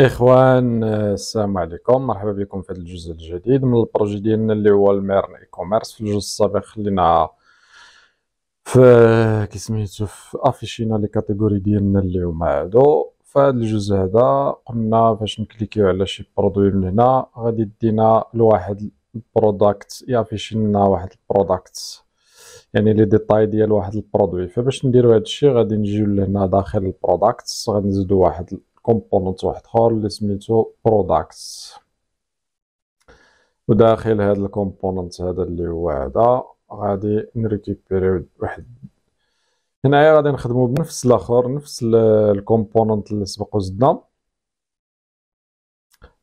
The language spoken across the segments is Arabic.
اخوان السلام عليكم مرحبا بكم في هذا الجزء الجديد من البروجي ديالنا اللي هو الميرن اي كوميرس في الجزء السابق خلينا في كي سميتو في افيشينا لي كاتيجوري ديالنا اللي هما هادو فهاد الجزء هذا قلنا فاش نكليكيو على شي برودوي من هنا غادي يدينا لواحد البروداكت يافيشي لنا واحد البروداكت يعني لي ديتاي ديال واحد البرودوي فباش نديرو هادشي غادي نجيو لهنا داخل البروداكت غنزيدو واحد كومبوننت واحد اخر اللي سميتو بروداكتس وداخل هذا الكومبوننت هذا اللي هو هذا غادي نريكيبيري واحد هنايا غادي نخدمو بنفس الاخر نفس الكومبوننت اللي سبق وزدنا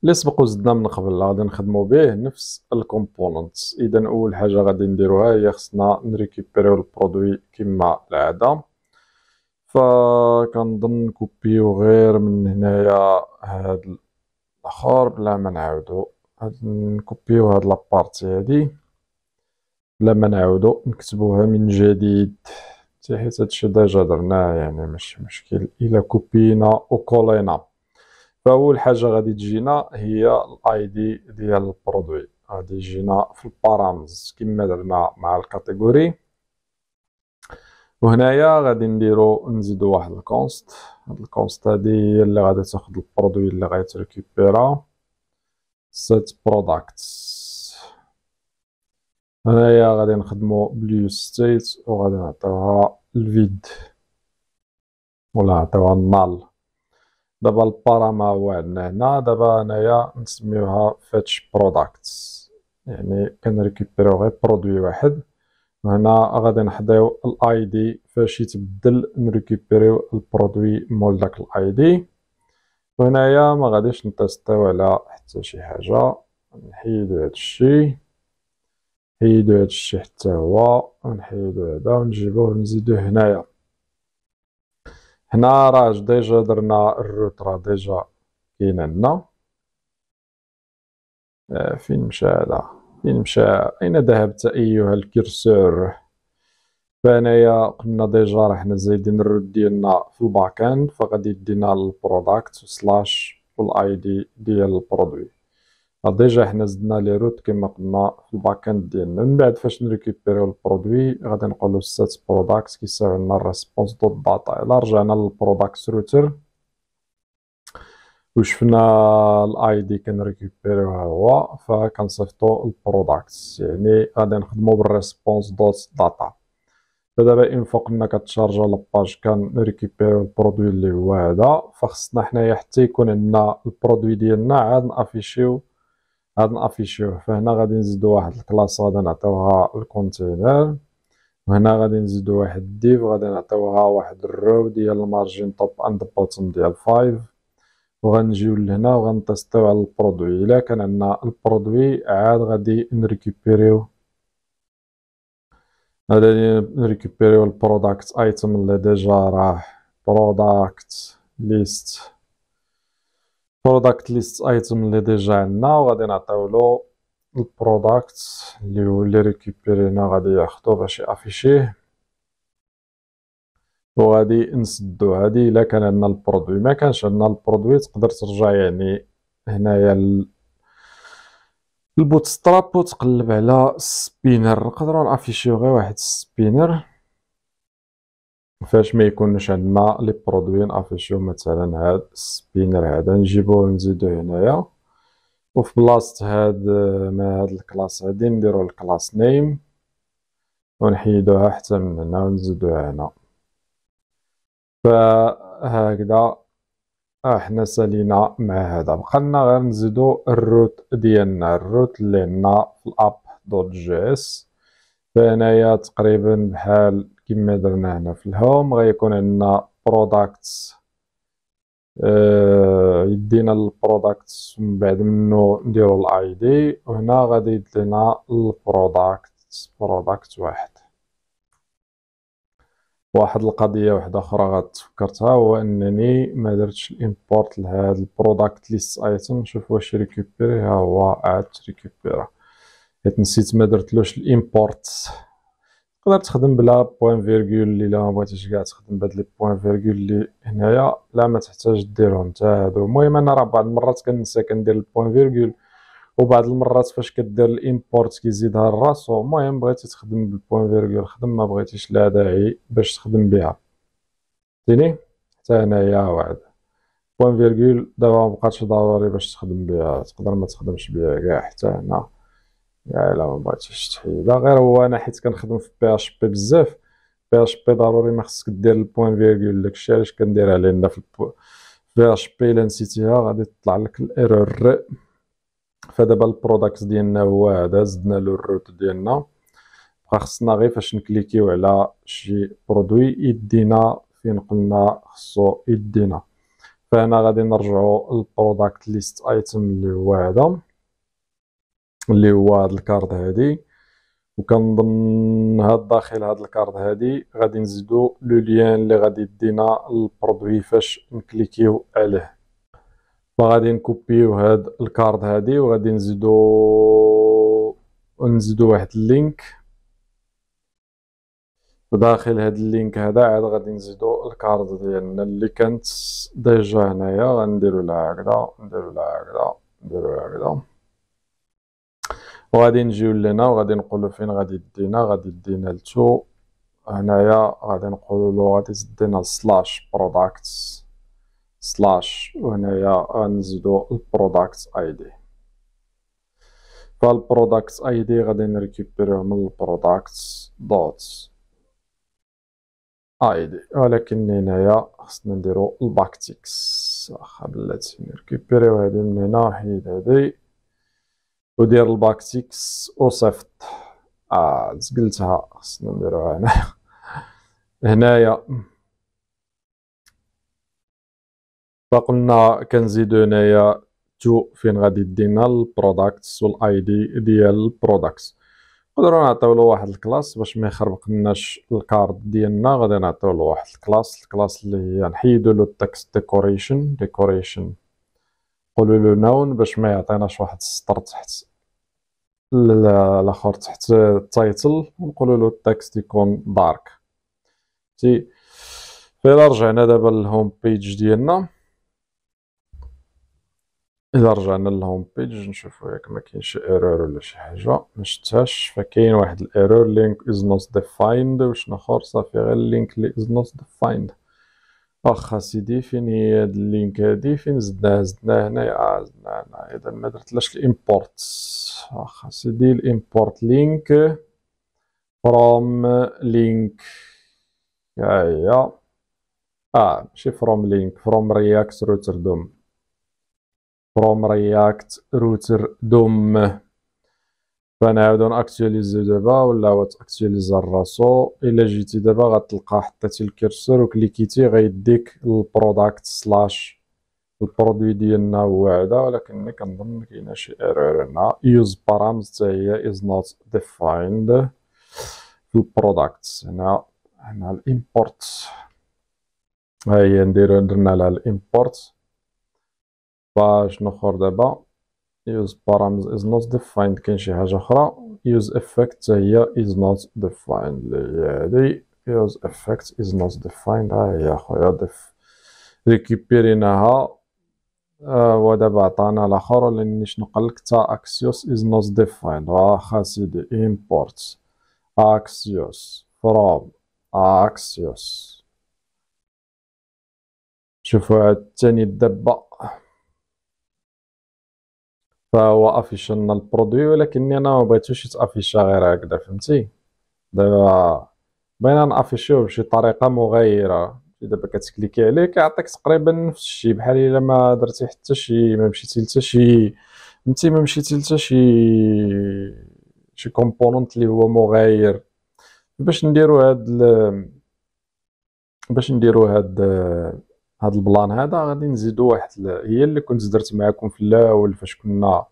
اللي سبق وزدنا من قبل غادي نخدمو به نفس الكومبوننت اذا اول حاجه غادي نديروها هي خصنا نريكيبيريو البرودوي كما العاده فكنظن كوبيو غير من هنايا هاد الاخر بلا ما نعاودو هاد نكوبيو هاد لابارتي هادي بلا ما نعاودو نكتبوها من جديد حيت هادشي ديجا درناه يعني ماشي مشكل الا كوبينا وكولينا فاول حاجه غادي تجينا هي الاي دي ديال البرودوي غادي يجينا في البارامز كما درنا مع الكاتيجوري وهنايا غادي نديرو نزيدو واحد الكونست هاد الكونست هادي هي اللي غادي تاخد البرودوي اللي غادي تريكيبيرا سيت بروداكت هنايا غادي نخدمو بليو ستيت وغادي نعطيوها الفيد ولا نعطيوها النال دابا الباراما هو عندنا هنا دابا هنايا نسميوها فيتش بروداكت يعني كنريكوبيرو غير برودوي واحد هنا غادي نحضيو الاي دي فاش يتبدل نريكوبيريو البرودوي مول داك الاي دي وهنايا ما غاديش نتستاو على حتى شي حاجه نحيدو هادشي نحيدو هادشي حتى هو ونحيدو هذا ونجيبوه ونزيدوه هنايا هنا راه ديجا درنا الروت راه ديجا كاين عندنا آه، فين مشى هذا فين مشى أين ذهبت أيها الكرسور فانايا قلنا ديجا راه حنا زايدين الرود ديالنا في الباك اند فغادي يدينا البروداكت سلاش والاي دي ديال البرودوي ديجا حنا زدنا لي روت كما قلنا في الباك اند ديالنا من بعد فاش نريكوبيريو البرودوي غادي نقولو سات بروداكت كيساوي لنا الريسبونس دوت داتا الا رجعنا للبروداكت روتر وشفنا الاي دي كنريكوبيريوها هو فكنصيفطو البروداكتس يعني غادي نخدمو بالريسبونس دوت داتا فدابا ان فوق كنا كتشارجا لاباج كنريكوبيريو البرودوي اللي هو هذا فخصنا حنايا حتى يكون عندنا البرودوي ديالنا عاد نافيشيو عاد نافيشيوه فهنا غادي نزيدو واحد الكلاس غادي نعطيوها الكونتينر وهنا غادي نزيدو واحد الديف غادي نعطيوها واحد الرو ديال المارجين توب اند بوتوم ديال 5 وغنجيو لهنا وغنتيستيو على البرودوي الا كان عندنا البرودوي عاد غادي نريكوبيريو غادي نريكوبيريو البروداكت ايتم اللي ديجا راه بروداكت ليست بروداكت ليست ايتم اللي ديجا عندنا وغادي نعطيولو البروداكت اللي هو اللي ريكوبيرينا غادي ياخدو باش يافيشيه وغادي نسدو هادي الا كان عندنا البرودوي ما كانش عندنا البرودوي تقدر ترجع يعني هنايا البوت ستراب وتقلب على سبينر نقدروا نافيشيو غير واحد سبينر فاش ما يكونش عندنا لي برودوي نافيشيو مثلا هاد السبينر هذا نجيبوه ونزيدوه هنايا وفي بلاصه هاد ما هاد الكلاس هادي نديرو الكلاس نيم ونحيدوها حتى من هنا ونزيدوها هنا فهكذا احنا آه، سالينا مع هذا بقالنا غير نزيدو الروت ديالنا الروت اللي عندنا في الاب دوت جي اس فهنايا تقريبا بحال كما درنا هنا في الهوم غيكون عندنا برودكتس اه يدينا البرودكتس من بعد منه نديرو الاي دي وهنا غادي يدينا البرودكتس برودكت واحد واحد القضيه واحده اخرى غتفكرتها هو انني ما درتش الامبورت لهاد البروداكت ليست ايتم نشوف واش ريكوبيري ها هو عاد ريكوبيرا حيت نسيت ما درتلوش الامبورت تقدر تخدم بلا بوين فيرغول اللي لا ما بغيتيش كاع تخدم بهاد لي بوين فيرغول اللي هنايا لا ما تحتاج ديرهم حتى هادو المهم انا راه بعض المرات كنسى كندير البوين فيرغول وبعض المرات فاش كدير الامبورت كيزيدها الراسو المهم بغيتي تخدم بالبوين فيرغول خدم ما بغيتيش لا داعي باش تخدم بها فهمتيني حتى هنايا واحد بوين فيرغول دابا مابقاتش ضروري باش تخدم بها تقدر ما تخدمش بها كاع حتى هنا يا الا ما بغيتيش تحيدها غير هو انا حيت كنخدم في بي اش بي بزاف بي اش بي ضروري ما خصك دير البوين فيرغول داكشي علاش كنديرها لان في بي اش بي الا نسيتيها غادي تطلع لك الايرور فدابا البروداكت ديالنا هو هذا زدنا له الروت ديالنا خاصنا غير فاش نكليكيو على شي برودوي يدينا فين قلنا خصو يدينا فهنا غادي نرجعو للبروداكت ليست ايتم اللي هو هذا اللي هو هاد الكارد هادي وكنظن هاد داخل هاد الكارد هادي غادي نزيدو لو ليان اللي غادي يدينا البرودوي فاش نكليكيو عليه فغادي نكوبيو هاد الكارد هادي وغادي نزيدو نزيدو واحد اللينك داخل هاد اللينك هذا عاد غادي نزيدو الكارد ديالنا اللي كانت ديجا هنايا غنديرو لها هكدا نديرو لها هكدا نديرو لها هكدا وغادي نجيو لهنا وغادي نقولو فين غادي دينا غادي دينا لتو هنايا غادي نقولو غادي تدينا سلاش بروداكت سلاش وهنايا غنزيدو البروداكت اي دي فالبروداكت اي دي غادي نريكيبيريو من البروداكت دوت اي دي ولكن هنايا خصنا نديرو الباكتيكس واخا بلاتي نريكيبيريو هادي من هنا حيد هادي ودير الباكتيكس وصيفط اه زقلتها خصنا نديروها هنايا هنايا فقلنا كنزيدو هنايا تو فين غادي دينا البروداكتس والاي دي ديال البروداكتس نقدروا نعطيو له واحد الكلاس باش ما يخربقناش الكارد ديالنا غادي نعطيو له واحد الكلاس الكلاس اللي هي نحيدو له التكست ديكوريشن ديكوريشن قولوا له نون باش ما يعطيناش واحد السطر تحت الاخر تحت التايتل ونقولوا له التكست يكون دارك تي فين رجعنا دابا للهوم بيج ديالنا اذا رجعنا للهوم بيج نشوفو ياك ما شي ايرور ولا شي حاجه ما شفتهاش فكاين واحد الايرور لينك از نوت ديفايند وشنو اخر صافي غير اللينك اللي از نوت ديفايند واخا سيدي فين هي هاد اللينك هادي فين زدناها زدناها هنايا آه، زدناها هنا اذا ما درتلاش الامبورت واخا سيدي الامبورت لينك فروم لينك هاهي اه ماشي فروم لينك فروم رياكت روتردوم React رياكت روتر دوم عاود ناكتواليزيو دابا ولا هو تاكتواليزا راسو الا جيتي دابا غتلقى حطيتي الكرسور وكليكيتي غيديك البروداكت سلاش البرودوي ديالنا هو هذا ولكن كنظن كاينه شي ايرور هنا يوز بارامز حتى هي از نوت ديفايند في البروداكت هنا هنا الامبورت ها هي نديرو درنا لها الامبورت باش نخر دابا use params is not defined كاين شي حاجه اخرى use effect حتى هي is not defined هذه هادي يعني use effect is not defined ها هي اخويا ديف ريكوبيريناها و دابا عطانا الاخر شنو قال لك تا اكسيوس is not defined واخا سيدي امبورت اكسيوس فروم اكسيوس شوفوا هاد الثاني الدبه فهو افيش لنا البرودوي ولكني انا ما بغيتوش يتافيشا غير هكذا فهمتي دابا بغينا نافيشيوه بشي طريقه مغايره دابا كتكليكي عليه كيعطيك تقريبا نفس الشيء بحال الا ما درتي حتى شي ما مشيتي لتا شي نتي ما مشيتي لتا شي شي كومبوننت اللي هو مغاير باش نديرو هاد ال... باش نديرو هاد هذا البلان هذا غادي نزيدو واحد هي اللي كنت درت معكم في الاول فاش كنا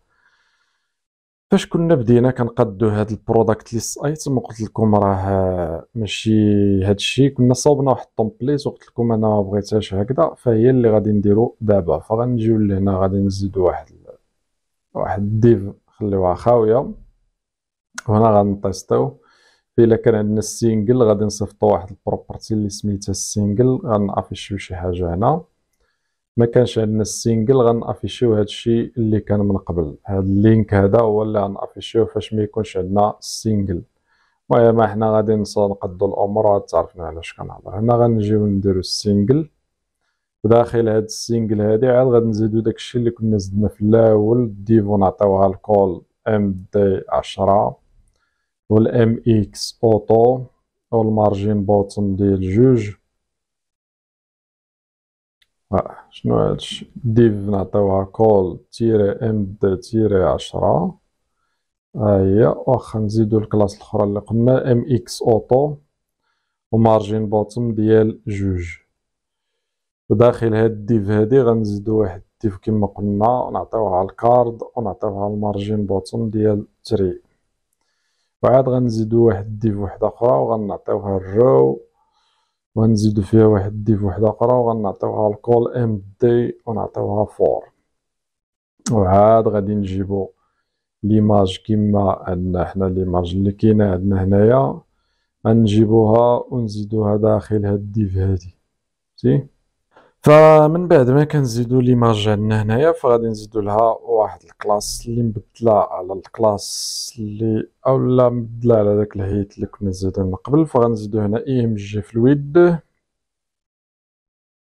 فاش كنا بدينا كنقدو هاد البروداكت ليست ايتم قلت لكم راه ماشي هادشي كنا صوبنا واحد التومبليت وقلت لكم انا ما بغيتهاش هكذا فهي اللي غادي نديرو دابا فغنجيو لهنا غادي نزيدو واحد واحد الديف خليوها خاويه وهنا غنطيستو الا كان عندنا السينجل غادي نصيفطو واحد البروبرتي اللي سميتها السينجل غنافيشيو شي حاجه هنا ما كانش عندنا السينجل غنافيشيو هادشي اللي كان من قبل هاد اللينك هذا هو اللي غنافيشيو فاش ما يكونش عندنا السينجل المهم حنا غادي نقدو الامور تعرفنا علاش كنهضر هنا غنجيو نديرو السينجل وداخل هاد السينجل هادي عاد غادي نزيدو داكشي اللي كنا زدنا في الاول ديفو نعطيوها الكول ام دي 10 والام اكس و والمارجين بوتم ديال جوج آه. شنو هادش ديف نعطيوها كول تيري ام د تيري عشرة هاهي واخا نزيدو الكلاس الاخرى اللي قلنا ام اكس و ومارجين بوتم ديال جوج وداخل هاد الديف هادي غنزيدو واحد الديف كما قلنا نعطيوها الكارد ونعطيوها المارجين بوتم ديال تري وعاد غنزيدو واحد الديف وحده اخرى وغنعطيوها الرو وغنزيدو فيها واحد الديف وحده اخرى وغنعطيوها الكول ام دي ونعطيوها فور وعاد غادي نجيبو ليماج كيما عندنا حنا ليماج اللي كاينه عندنا هنايا غنجيبوها ونزيدوها داخل هاد الديف هادي فهمتي فمن بعد ما كنزيدو ليماج عندنا هنايا فغادي نزيدو لها واحد الكلاس اللي مبدله على الكلاس اللي اولا مبدله على داك الهيت اللي كنا زيدو من قبل فغنزيدو هنا اي ام جي فلويد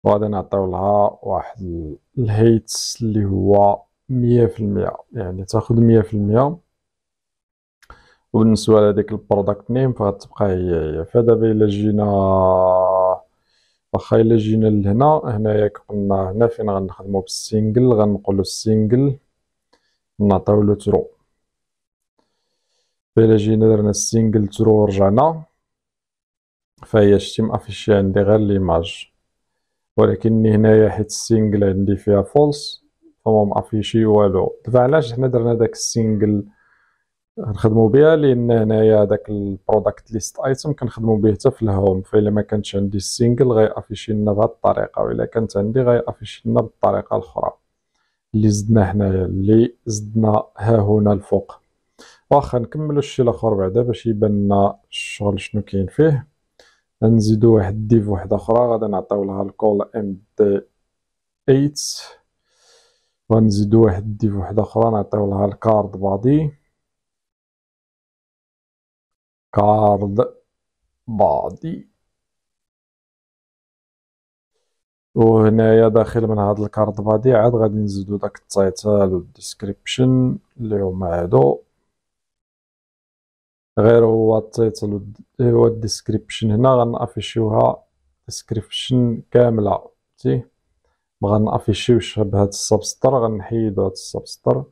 وغادي نعطيو لها واحد الهيت اللي هو مية في المية يعني تاخد مية في المية وبالنسبة لهاديك البرودكت نيم فغتبقى هي هي فدابا إلا جينا واخا الا جينا لهنا هنايا قلنا هنا فين غنخدمو بالسينجل غنقولو السينجل نعطيو لو ترو فإلا جينا درنا السينجل ترو ورجعنا فهي شتي مافيشي عندي غير ليماج ولكن هنايا حيت السينجل عندي فيها فولس فما مافيشي والو دابا علاش حنا درنا داك السينجل نخدموا بها لان هنايا داك البرودكت ليست ايتم كنخدموا به حتى في الهوم فالا ما كانتش عندي السينجل غيافيشي لنا بهذه الطريقه والا كانت عندي غيافيشي لنا بالطريقه الاخرى اللي زدنا هنايا اللي زدنا ها هنا الفوق واخا نكملوا الشيء الاخر بعدا باش يبان لنا الشغل شنو كاين فيه غنزيدو واحد ديف وحده اخرى غادي نعطيو لها الكول ام دي 8 ونزيدوا واحد ديف وحده اخرى نعطيو لها الكارد بادي كارد بادي وهنايا داخل من هاد الكارد بادي عاد غادي نزيدو داك التايتل والديسكريبشن اللي هما هادو غير هو التايتل هو الديسكريبشن هنا غنافيشيوها ديسكريبشن كامله فهمتي ما غنافيشيوش بهاد السبستر غنحيدو هاد السبستر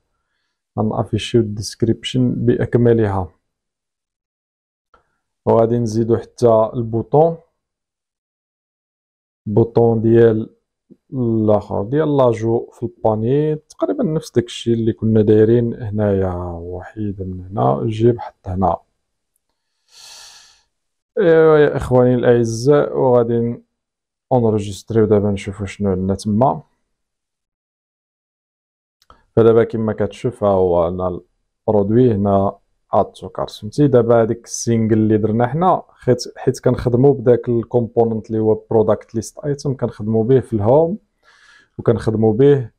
غنافيشيو الديسكريبشن باكملها وغادي نزيدو حتى البوطون بوطون ديال الاخر ديال لاجو في الباني تقريبا نفس داكشي اللي كنا دايرين هنايا وحيد من هنا جيب حط هنا ايوا يا اخواني الاعزاء وغادي اونرجستريو دابا نشوفو شنو عندنا تما فدابا كما كتشوف ها هو انا البرودوي هنا السكر فهمتي دابا هذيك السينجل اللي درنا حنا حيت حيت كنخدموا بداك الكومبوننت اللي هو برودكت ليست ايتم كنخدموا به في الهوم وكنخدموا به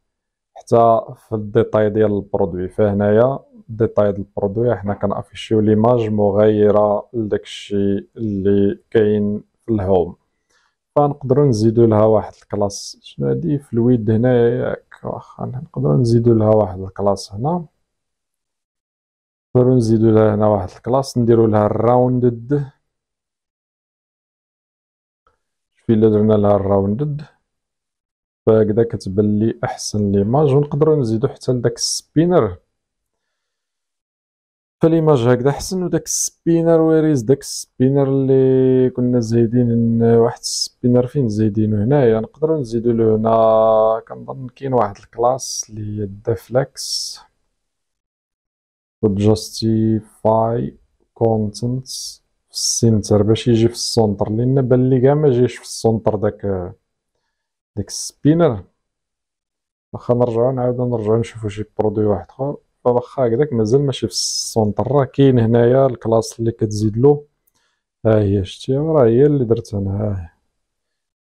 حتى في الديتاي ديال البرودوي فهنايا ديتاي ديال البرودوي حنا كنافيشيو ليماج مغايره لداكشي الشيء اللي كاين في الهوم فنقدروا نزيدوا لها واحد الكلاس شنو هادي في الويد هنايا ياك واخا نقدروا نزيدوا لها واحد الكلاس هنا نقدروا نزيدوا لها هنا واحد الكلاس نديروا لها الراوندد شوفي الا درنا لها الراوندد فهكذا كتبان لي احسن ليماج ونقدروا نزيدوا حتى لداك السبينر فليماج هكذا احسن وداك السبينر ويريز داك السبينر اللي كنا زايدين واحد السبينر فين زايدينو هنايا نقدروا نزيدو له هنا كنظن كاين واحد الكلاس اللي هي الدافلاكس justify contents في السنتر باش يجي في السنتر لان بان لي كاع ما جاش في السنتر داك داك السبينر واخا نرجعو نعاودو نرجعو نشوفو شي برودوي واحد اخر فواخا هكداك مازال ماشي في السنتر راه كاين هنايا الكلاس اللي كتزيدلو ها هي شتي راه هي اللي درت انا ها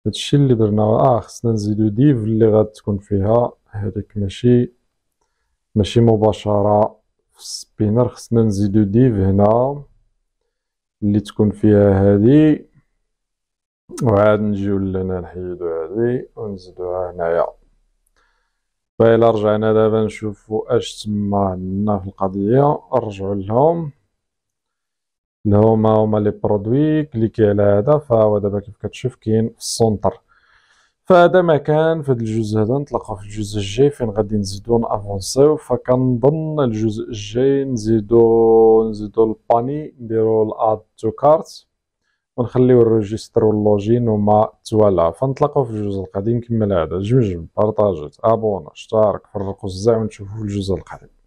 هادشي اللي درنا اه خصنا نزيدو ديف اللي غتكون فيها هذيك ماشي ماشي مباشره في السبينر خصنا نزيدو ديف هنا اللي تكون فيها هذه وعاد نجيو لهنا نحيدو هذه ونزيدوها هنايا فإلا رجعنا دابا نشوفو اش تما عندنا في القضية نرجعو لهم لهما هما هما لي برودوي كليكي على هذا فهو دابا كيف كتشوف كاين في السونتر فهذا مكان في هذا الجزء هذا نتلاقاو في الجزء الجاي فين غادي نزيدو نافونسيو فكنظن الجزء الجاي نزيدو نزيدو الباني نديرو الاد تو كارت ونخليو الريجستر واللوجين وما توالا فنتلاقاو في الجزء القديم كما العاده جمجم بارطاجيت ابونا اشترك فرقوا الزع ونشوفو في الجزء القديم